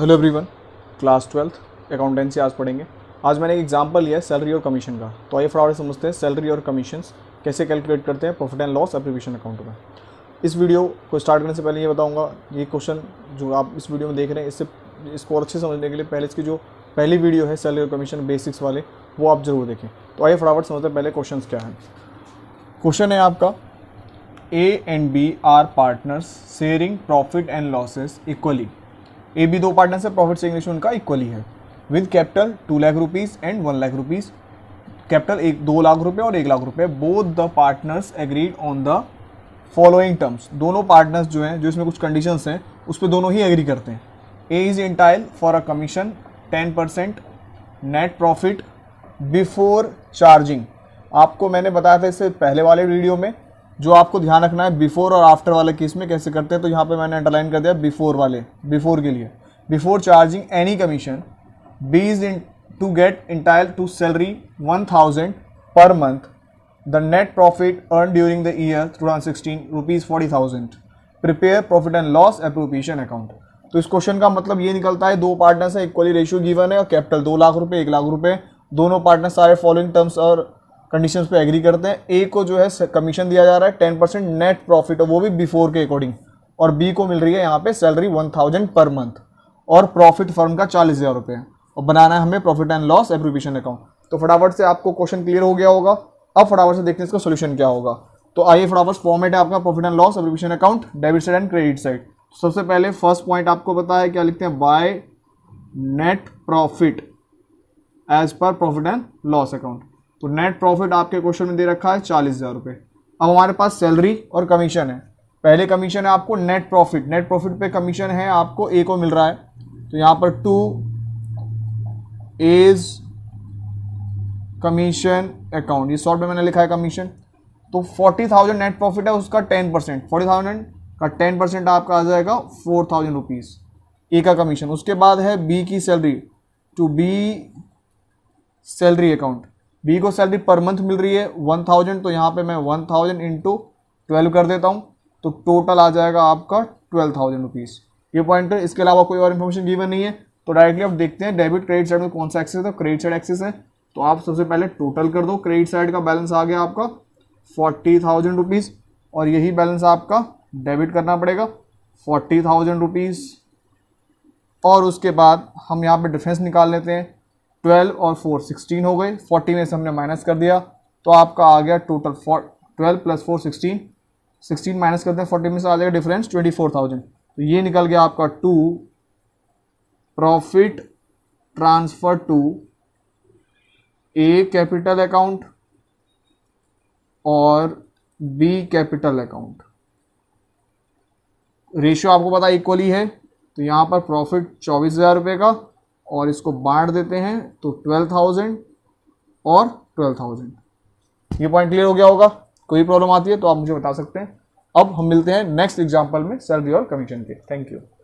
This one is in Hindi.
hello everyone class twelfth accountancy आज पढ़ेंगे आज मैंने एक एग्जांपल लिया है सैलरी और कमीशन का तो आइए फटाफट समझते हैं सैलरी और कमीशन कैसे कैलकुलेट करते हैं profit and loss application account में इस वीडियो को स्टार्ट करने से पहले ये बताऊंगा ये क्वेश्चन जो आप इस वीडियो में देख रहे हैं इससे इसको अच्छे समझने के लिए पहले इसकी जो पहली वीडियो है सैलरी और कमीशन बेसिक्स वाले वो आप ज़रूर देखें तो आइए फटाफट समझते हैं पहले क्वेश्चन क्या है क्वेश्चन है आपका A and B are partners sharing profit and losses equally A B दो पार्टनर्स है प्रॉफिट शेयरिंग रेशियो उनका इक्वली है with capital two lakh rupees and one lakh rupees capital एक दो लाख रुपए और एक लाख रुपए both the partners agreed on the following terms दोनों पार्टनर्स जो हैं जो इसमें कुछ कंडीशंस हैं उस पर दोनों ही एग्री करते हैं A is entitled for a commission ten percent net profit before charging आपको मैंने बताया था इससे पहले वाले वीडियो में जो आपको ध्यान रखना है बिफोर और आफ्टर वाले केस में कैसे करते हैं तो यहाँ पे मैंने अंडरलाइन कर दिया बिफोर वाले बिफोर के लिए before charging any commission B is in to get entitled to salary one thousand per month the net profit earn during the year two thousand sixteen rupees forty thousand prepare profit and loss appropriation account तो इस क्वेश्चन का मतलब ये निकलता है दो पार्टनर्स है इक्वली रेशियो गिवन है और कैपिटल दो लाख रुपये एक लाख रुपए दोनों पार्टनर्स सारे फॉलोइंग टर्म्स और कंडीशन पे एग्री करते हैं ए को जो है कमीशन दिया जा रहा है टेन परसेंट नेट प्रॉफिट वो भी बिफोर के अकॉर्डिंग और बी को मिल रही है यहाँ पे salary one thousand per month और प्रॉफिट फर्म का चालीस हज़ार रुपये और बनाना है हमें profit and loss appropriation account तो फटाफट से आपको क्वेश्चन क्लियर हो गया होगा अब फटाफट से देखते हैं इसका सोल्यूशन क्या होगा तो आइए फटाफट फॉर्मेट है आपका profit and loss appropriation account debit side and credit side सबसे पहले फर्स्ट पॉइंट आपको पता है क्या लिखते हैं by net profit as per profit and loss account तो नेट प्रॉफिट आपके क्वेश्चन में दे रखा है चालीस हज़ार रुपये अब हमारे पास सैलरी और कमीशन है पहले कमीशन है आपको नेट प्रॉफिट नेट प्रॉफिट पे कमीशन है आपको ए को मिल रहा है तो यहाँ पर टू एज कमीशन अकाउंट ये शॉर्ट में मैंने लिखा है कमीशन तो फोर्टी थाउजेंड नेट प्रॉफिट है उसका टेन परसेंट फोर्टी थाउजेंड का टेन परसेंट आपका आ जाएगा फोर थाउजेंड रुपीज़ ए का कमीशन उसके बाद है बी की salary to B salary account B को सैलरी पर मंथ मिल रही है वन थाउजेंड तो यहाँ पे मैं वन थाउजेंड इंटू ट्वेल्व कर देता हूँ तो टोटल आ जाएगा आपका ट्वेल्व थाउजेंड रुपीज़ ये पॉइंट है इसके अलावा कोई और इन्फॉर्मेशन गिवन नहीं है तो डायरेक्टली आप देखते हैं डेबिट क्रेडिट साइड में कौन सा एक्सेस है तो क्रेडिट साइड एक्सेस है तो आप सबसे पहले टोटल कर दो क्रेडिट साइड का बैलेंस आ गया आपका फोर्टी थाउजेंड रुपीज़ और यही बैलेंस आपका डेबिट करना पड़ेगा फोर्टी थाउजेंड रुपीज़ और उसके बाद हम यहाँ पे डिफरेंस निकाल लेते हैं ट्वेल्व और फोर सिक्सटीन हो गए फोर्टी में से हमने माइनस कर दिया तो आपका आ गया total four twelve plus four sixteen sixteen minus करते हैं फोर्टी में से आ जाएगा डिफरेंस ट्वेंटी फोर थाउजेंड तो ये निकल गया आपका to profit transfer to A capital account और बी कैपिटल अकाउंट रेशियो आपको पता इक्वली है तो यहाँ पर प्रॉफिट चौबीस हज़ार रुपए का और इसको बांट देते हैं तो ट्वेल्व थाउजेंड और ट्वेल्व थाउजेंड ये पॉइंट क्लियर हो गया होगा कोई प्रॉब्लम आती है तो आप मुझे बता सकते हैं अब हम मिलते हैं नेक्स्ट एग्जाम्पल में सैलरी और कमीशन के थैंक यू